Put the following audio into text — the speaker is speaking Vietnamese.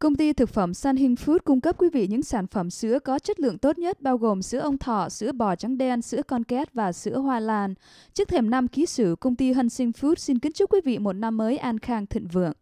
Công ty thực phẩm Sun Hing Food cung cấp quý vị những sản phẩm sữa có chất lượng tốt nhất bao gồm sữa ông thỏ, sữa bò trắng đen, sữa con két và sữa hoa lan. Trước thềm năm ký sử, công ty Hân Sinh Food xin kính chúc quý vị một năm mới an khang thịnh vượng.